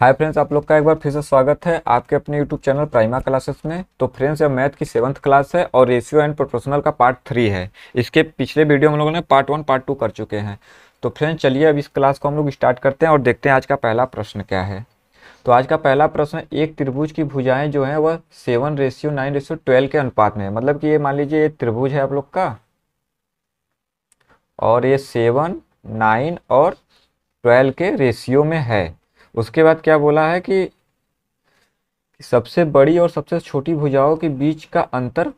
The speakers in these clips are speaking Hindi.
हाय फ्रेंड्स आप लोग का एक बार फिर से स्वागत है आपके अपने यूट्यूब चैनल प्राइमा क्लासेस में तो फ्रेंड्स यह मैथ की सेवन्थ क्लास है और रेशियो एंड प्रोफेशनल का पार्ट थ्री है इसके पिछले वीडियो हम लोगों ने पार्ट वन पार्ट टू कर चुके हैं तो फ्रेंड्स चलिए अब इस क्लास को हम लोग स्टार्ट करते हैं और देखते हैं आज का पहला प्रश्न क्या है तो आज का पहला प्रश्न एक त्रिभुज की भुजाएँ जो हैं वह seven ratio nine ratio twelve के अनुपात में है मतलब कि ये मान लीजिए ये त्रिभुज है आप लोग का और ये सेवन नाइन और ट्वेल्व के रेशियो में है उसके बाद क्या बोला है कि सबसे बड़ी और सबसे छोटी भुजाओं के बीच का अंतर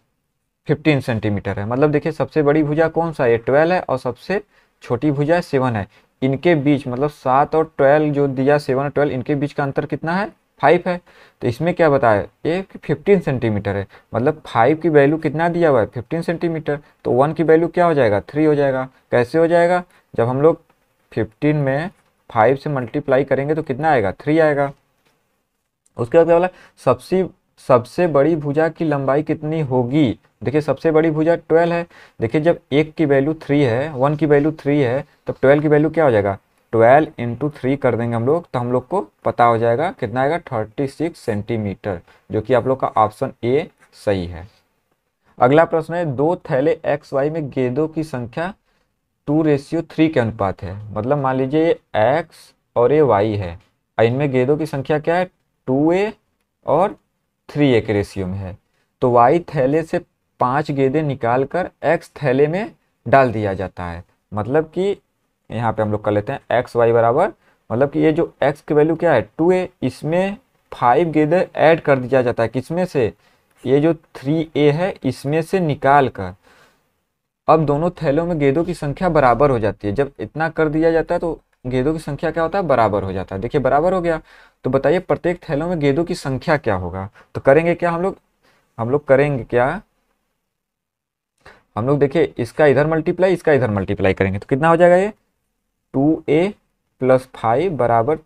15 सेंटीमीटर है मतलब देखिए सबसे बड़ी भुजा कौन सा है ट्वेल्व है और सबसे छोटी भुजा सेवन है इनके बीच मतलब सात और ट्वेल्व जो दिया सेवन और ट्वेल्व इनके बीच का अंतर कितना है फाइव है तो इसमें क्या बताया ये फिफ्टीन सेंटीमीटर है मतलब फाइव की वैल्यू कितना दिया हुआ है फिफ्टीन सेंटीमीटर तो वन की वैल्यू क्या हो जाएगा थ्री हो जाएगा कैसे हो जाएगा जब हम लोग फिफ्टीन में फाइव से मल्टीप्लाई करेंगे तो कितना आएगा थ्री आएगा उसके बाद क्या बोला सबसे सबसे बड़ी भुजा की लंबाई कितनी होगी देखिए सबसे बड़ी भुजा ट्वेल्व है देखिए जब एक की वैल्यू थ्री है वन की वैल्यू थ्री है तब ट्वेल्व की वैल्यू क्या हो जाएगा ट्वेल्व इंटू थ्री कर देंगे हम लोग तो हम लोग को पता हो जाएगा कितना आएगा थर्टी सिक्स सेंटीमीटर जो कि आप लोग का ऑप्शन ए सही है अगला प्रश्न है दो थैले एक्स वाई में गेंदों की संख्या टू रेशियो थ्री के अनुपात है मतलब मान लीजिए ये एक्स और ये वाई है इनमें गेंदों की संख्या क्या है टू ए और थ्री ए के रेशियो में है तो वाई थैले से पांच गेंदे निकाल कर एक्स थैले में डाल दिया जाता है मतलब कि यहाँ पे हम लोग कर लेते हैं एक्स वाई बराबर मतलब कि ये जो एक्स की वैल्यू क्या है टू ए इसमें फाइव गेंदे ऐड कर दिया जाता है किसमें से ये जो थ्री ए है इसमें से निकाल कर अब दोनों थैलों में गेंदों की संख्या बराबर हो जाती है जब इतना कर दिया जाता है तो गेंदों की संख्या क्या होता है बराबर हो जाता है देखिए बराबर हो गया तो बताइए प्रत्येक थैलों में गेंदों की संख्या क्या होगा तो करेंगे क्या हम लोग हम लोग करेंगे क्या हम लोग देखिए इसका इधर मल्टीप्लाई इसका इधर मल्टीप्लाई करेंगे तो कितना हो जाएगा ये टू ए प्लस फाइव बराबर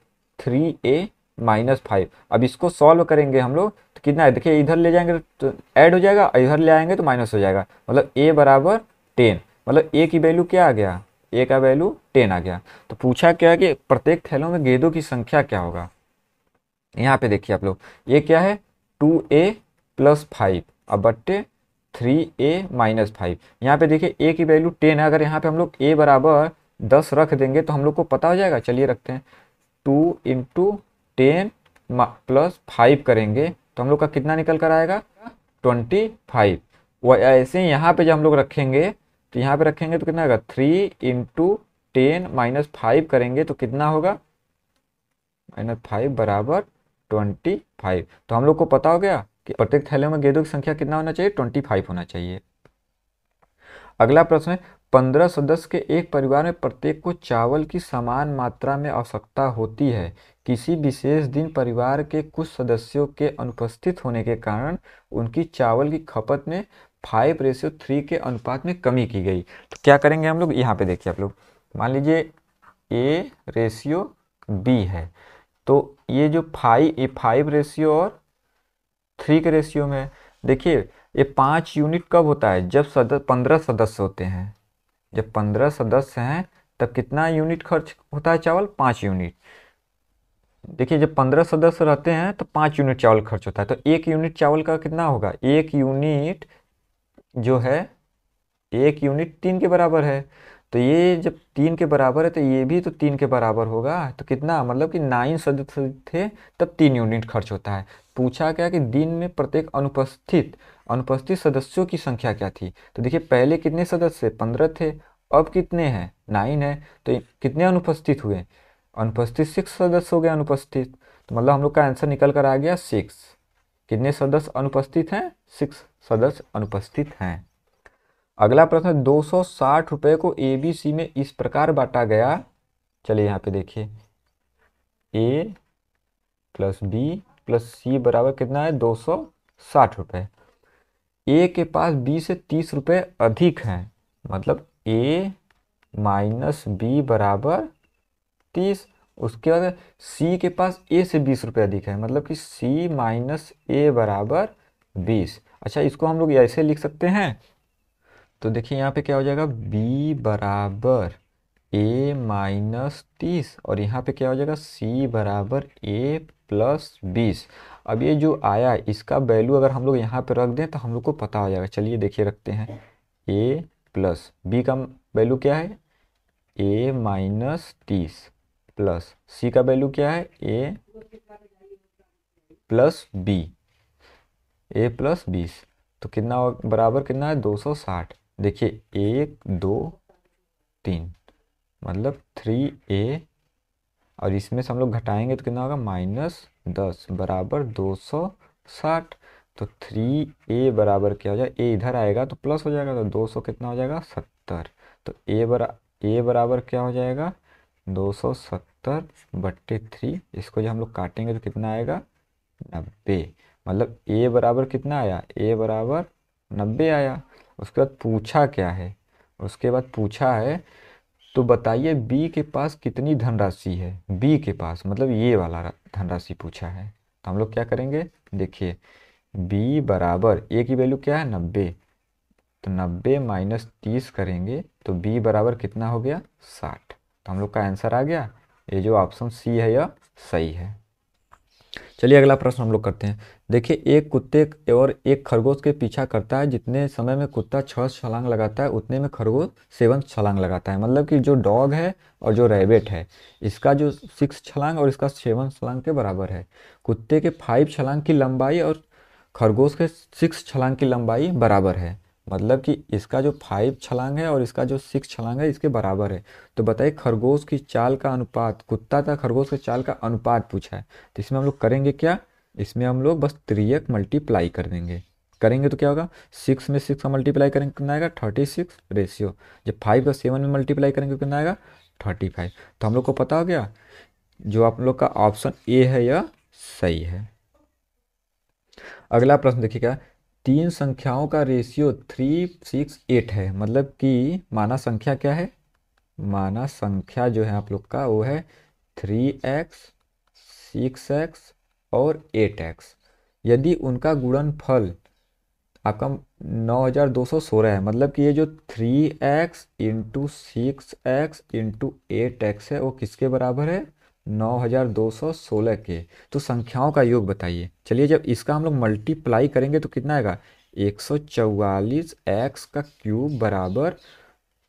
थ्री ए माइनस फाइव अब इसको सॉल्व करेंगे हम लोग तो कितना है देखिए इधर ले जाएंगे तो ऐड हो जाएगा इधर ले आएंगे तो माइनस हो जाएगा मतलब ए बराबर टेन मतलब ए की वैल्यू क्या आ गया ए का वैल्यू टेन आ गया तो पूछा क्या कि प्रत्येक थैलों में गेंदों की संख्या क्या होगा यहाँ पे देखिए आप लोग ये क्या है टू ए प्लस फाइव अब बट्टे थ्री ए माइनस फाइव यहाँ पे देखिए ए की वैल्यू टेन है अगर यहाँ पे हम लोग ए बराबर दस रख देंगे तो हम लोग को पता हो जाएगा चलिए रखते हैं two into ten plus five करेंगे तो हम लोग का कितना निकल कर आएगा ट्वेंटी फाइव ऐसे यहाँ पे जब हम लोग रखेंगे तो यहाँ पे रखेंगे तो कितना होगा three into ten minus five करेंगे तो कितना होगा माइनस फाइव बराबर ट्वेंटी फाइव तो हम लोग को पता हो गया कि प्रत्येक थैले में गेंदों की संख्या कितना होना चाहिए ट्वेंटी फाइव होना चाहिए अगला प्रश्न है पंद्रह सदस्य के एक परिवार में प्रत्येक को चावल की समान मात्रा में आवश्यकता होती है किसी विशेष दिन परिवार के कुछ सदस्यों के अनुपस्थित होने के कारण उनकी चावल की खपत में फाइव रेशियो थ्री के अनुपात में कमी की गई तो क्या करेंगे हम लोग यहाँ पे देखिए आप लोग मान लीजिए ए रेशियो बी है तो ये जो फाइव ये फाइव रेशियो और थ्री के रेशियो में देखिए ये पाँच यूनिट कब होता है जब सदस्य पंद्रह सदस्य होते हैं जब पंद्रह सदस्य हैं तब कितना यूनिट खर्च होता है चावल पाँच यूनिट देखिए जब पंद्रह सदस्य रहते हैं तो पाँच यूनिट चावल खर्च होता है तो एक यूनिट चावल का कितना होगा एक यूनिट जो है एक यूनिट तीन के बराबर है तो ये जब तीन के बराबर है तो ये भी तो तीन के बराबर होगा तो कितना मतलब कि नाइन सदस्य थे तब तीन यूनिट खर्च होता है पूछा गया कि दिन में प्रत्येक अनुपस्थित अनुपस्थित सदस्यों की संख्या क्या थी तो देखिए पहले कितने सदस्य पंद्रह थे अब कितने हैं नाइन है तो कितने अनुपस्थित हुए अनुपस्थित सिक्स सदस्य हो गए अनुपस्थित तो मतलब हम लोग का आंसर निकल कर आ गया सिक्स कितने सदस्य अनुपस्थित हैं सिक्स सदस्य अनुपस्थित हैं अगला प्रश्न दो सौ साठ को ए बी सी में इस प्रकार बांटा गया चलिए यहाँ पे देखिए A plus B plus C बराबर कितना है दो सौ साठ ए के पास बी से तीस रुपये अधिक हैं मतलब ए माइनस बी बराबर तीस उसके बाद सी के पास ए से बीस रुपये अधिक है मतलब कि सी माइनस ए बराबर बीस अच्छा इसको हम लोग ऐसे लिख सकते हैं तो देखिए यहाँ पे क्या हो जाएगा बी बराबर ए माइनस तीस और यहाँ पे क्या हो जाएगा सी बराबर ए प्लस बीस अब ये जो आया इसका वैल्यू अगर हम लोग यहाँ पे रख दें तो हम लोग को पता हो जाएगा चलिए देखिए रखते हैं ए प्लस बी का वैल्यू क्या है ए माइनस तीस प्लस सी का वैल्यू क्या है A plus B A plus बीस तो कितना बराबर कितना है दो सौ साठ देखिए एक दो तीन मतलब थ्री ए और इसमें से हम लोग घटाएंगे तो कितना होगा माइनस दस बराबर दो सौ साठ तो थ्री ए बराबर क्या हो जाए ए इधर आएगा तो प्लस हो जाएगा तो दो सौ कितना हो जाएगा सत्तर तो ए बरा ए बराबर क्या हो जाएगा दो सौ सत्तर बट्टे थ्री इसको जब हम लोग काटेंगे तो कितना आएगा नब्बे मतलब ए बराबर कितना आया ए बराबर नब्बे आया उसके बाद पूछा क्या है उसके बाद पूछा है तो बताइए बी के पास कितनी धनराशि है बी के पास मतलब ये वाला धनराशि पूछा है तो हम लोग क्या करेंगे देखिए बी बराबर ए की वैल्यू क्या है नब्बे तो नब्बे माइनस तीस करेंगे तो बी बराबर कितना हो गया साठ तो हम लोग का आंसर आ गया ये जो ऑप्शन सी है यह सही है चलिए अगला प्रश्न हम लोग करते हैं देखिए एक कुत्ते और एक खरगोश के पीछा करता है जितने समय में कुत्ता छः छलांग लगाता है उतने में खरगोश सेवन छलांग लगाता है मतलब कि जो डॉग है और जो रेबेट है इसका जो सिक्स छलांग और इसका सेवन छलांग के बराबर है कुत्ते के फाइव छलांग की लंबाई और खरगोश के सिक्स छलांग की लंबाई बराबर है मतलब कि इसका जो फाइव छलांग है और इसका जो सिक्स छलांग है इसके बराबर है तो बताइए खरगोश की चाल का अनुपात कुत्ता था खरगोश के चाल का अनुपात पूछा है तो इसमें हम लोग करेंगे क्या इसमें हम लोग बस त्रियक मल्टीप्लाई कर देंगे करेंगे तो क्या होगा सिक्स में सिक्स का मल्टीप्लाई करेंगे कितना आएगा थर्टी सिक्स रेशियो जब फाइव का सेवन में मल्टीप्लाई करेंगे कितना आएगा थर्टी फाइव तो हम लोग को पता हो गया जो आप लोग का ऑप्शन ए है यह सही है अगला प्रश्न देखिएगा तीन संख्याओं का रेशियो थ्री सिक्स एट है मतलब कि माना संख्या क्या है माना संख्या जो है आप लोग का वो है थ्री एक्स सिक्स एक्स और एट एक्स यदि उनका गुणनफल आपका नौ हज़ार दो सौ सोलह है मतलब कि ये जो three X into six X into eight X है वो किसके बराबर है 9216 के तो संख्याओं का योग बताइए चलिए जब इसका हम लोग मल्टीप्लाई करेंगे तो कितना आएगा एक एक्स का क्यूब बराबर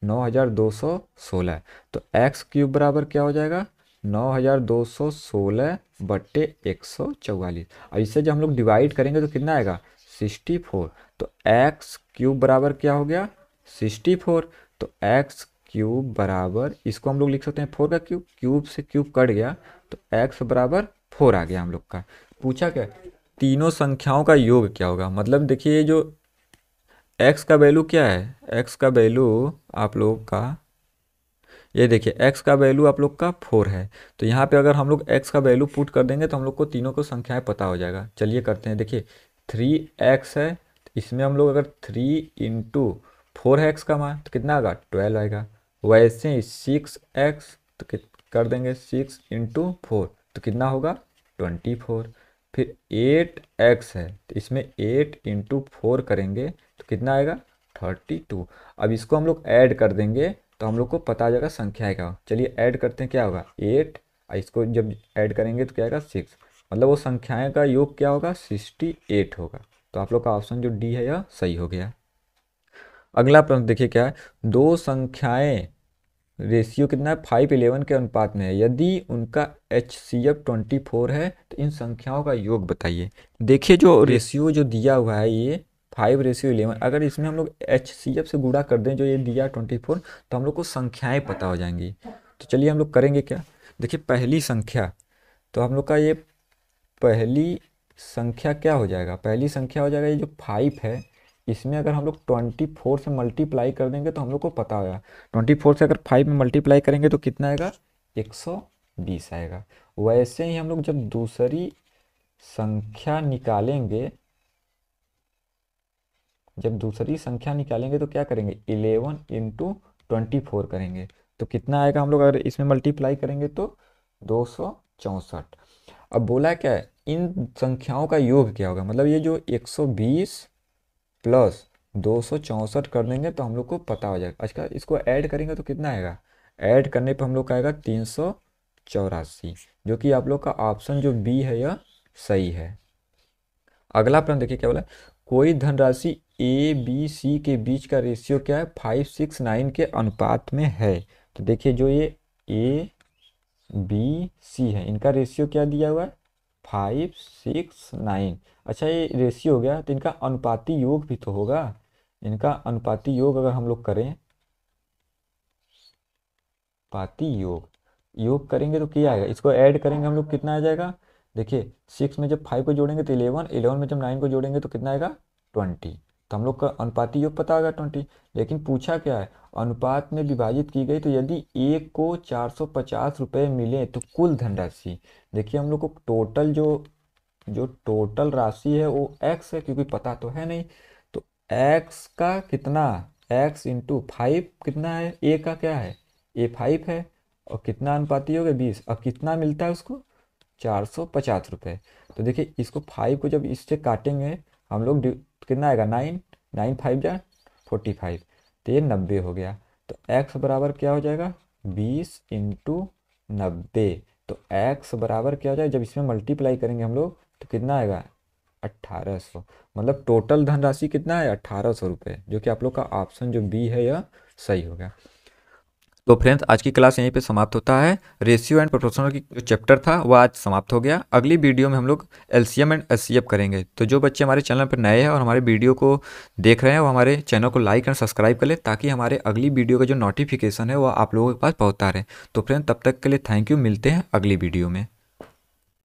9216 तो एक्स क्यूब बराबर क्या हो जाएगा 9216 बट्टे एक और इसे जब हम लोग डिवाइड करेंगे तो कितना आएगा 64 तो एक्स क्यूब बराबर क्या हो गया 64 तो एक्स क्यूब बराबर इसको हम लोग लिख सकते हैं फोर का क्यूब क्यूब से क्यूब कट गया तो एक्स बराबर फोर आ गया हम लोग का पूछा क्या तीनों संख्याओं का योग क्या होगा मतलब देखिए जो एक्स का वैल्यू क्या है एक्स का वैल्यू आप लोग का ये देखिए एक्स का वैल्यू आप लोग का फोर है तो यहाँ पे अगर हम लोग एक्स का वैल्यू पुट कर देंगे तो हम लोग को तीनों को संख्याएं पता हो जाएगा चलिए करते हैं देखिए थ्री एक्स है इसमें हम लोग अगर थ्री इंटू फोर है एक्स का मान तो कितना आएगा ट्वेल्व आएगा वैसे ही सिक्स एक्स तो कर देंगे सिक्स इंटू फोर तो कितना होगा ट्वेंटी फोर फिर एट एक्स है तो इसमें एट इंटू फोर करेंगे तो कितना आएगा थर्टी टू अब इसको हम लोग ऐड कर देंगे तो हम लोग को पता आ जाएगा संख्या क्या चलिए ऐड करते हैं क्या होगा एट इसको जब ऐड करेंगे तो क्या आएगा सिक्स मतलब वो संख्याएं का योग क्या होगा सिक्सटी एट होगा तो आप लोग का ऑप्शन जो डी है यह सही हो गया अगला प्रश्न देखिए क्या है दो संख्याएं रेशियो कितना है फाइव इलेवन के अनुपात में है यदि उनका H C F twenty four है तो इन संख्याओं का योग बताइए देखिए जो रेशियो जो दिया हुआ है ये फाइव रेशियो इलेवन अगर इसमें हम लोग एच सी एफ से गुड़ा कर दें जो ये दिया ट्वेंटी फोर तो हम लोग को संख्याएँ पता हो जाएंगी तो चलिए हम लोग करेंगे क्या देखिए पहली संख्या तो हम लोग का ये पहली संख्या क्या हो जाएगा पहली संख्या हो जाएगा ये जो फाइव है इसमें अगर हम लोग ट्वेंटी फोर से मल्टीप्लाई कर देंगे तो हम लोग को पता होगा ट्वेंटी फोर से अगर फाइव में मल्टीप्लाई करेंगे तो कितना आएगा एक सौ बीस आएगा वैसे ही हम लोग जब दूसरी संख्या निकालेंगे जब दूसरी संख्या निकालेंगे तो क्या करेंगे इलेवन इंटू ट्वेंटी फोर करेंगे तो कितना आएगा हम लोग अगर इसमें मल्टीप्लाई करेंगे तो दो सौ चौंसठ अब बोला क्या है इन संख्याओं का योग क्या होगा मतलब ये जो 120 प्लस दो कर देंगे तो हम लोग को पता हो जाएगा अच्छा इसको ऐड करेंगे तो कितना आएगा ऐड करने पर हम लोग का आएगा तीन सौ चौरासी जो कि आप लोग का ऑप्शन जो बी है यह सही है अगला प्रश्न देखिए क्या बोला कोई धनराशि ए बी सी के बीच का रेशियो क्या है फाइव सिक्स नाइन के अनुपात में है तो देखिए जो ये ए बी सी है इनका रेशियो क्या दिया हुआ है फाइव सिक्स नाइन अच्छा ये रेशियो हो गया तो इनका अनुपाति योग भी तो होगा इनका अनुपाति योग अगर हम लोग करें पाति योग योग करेंगे तो क्या आएगा इसको ऐड करेंगे हम लोग कितना आ जाएगा देखिए सिक्स में जब फाइव को जोड़ेंगे तो इलेवन इलेवन में जब नाइन को जोड़ेंगे तो कितना आएगा ट्वेंटी तो हम लोग का अनुपाती योग पता होगा ट्वेंटी लेकिन पूछा क्या है अनुपात में विभाजित की गई तो यदि एक को चार सौ पचास रुपये मिले तो कुल धनराशि देखिए हम लोग को टोटल जो जो टोटल राशि है वो एक्स है क्योंकि पता तो है नहीं तो एक्स का कितना एक्स इंटू फाइव कितना है ए का क्या है ए फाइव है और कितना अनुपाती योग बीस और कितना मिलता है उसको चार सौ पचास रुपये तो देखिए इसको फाइव को जब इससे काटेंगे हम लोग कितना आएगा नाइन नाइन फाइव जा फोर्टी फाइव तो ये नब्बे हो गया तो एक्स बराबर क्या हो जाएगा बीस इंटू नब्बे तो एक्स बराबर क्या हो जाएगा जब इसमें मल्टीप्लाई करेंगे हम लोग तो कितना आएगा अट्ठारह सौ मतलब टोटल धनराशि कितना है अट्ठारह सौ रुपये जो कि आप लोग का ऑप्शन जो बी है यह सही हो गया तो फ्रेंड्स आज की क्लास यहीं पे समाप्त होता है रेशियो एंड प्रोपोर्शनल की जो चैप्टर था वह आज समाप्त हो गया अगली वीडियो में हम लोग एलसीएम एंड एस करेंगे तो जो बच्चे हमारे चैनल पर नए हैं और हमारे वीडियो को देख रहे हैं वो हमारे चैनल को लाइक एंड सब्सक्राइब कर ले ताकि हमारे अगली वीडियो का जो नोटिफिकेशन है वो आप लोगों के पास पहुँचता रहे तो फ्रेंड तब तक के लिए थैंक यू मिलते हैं अगली वीडियो में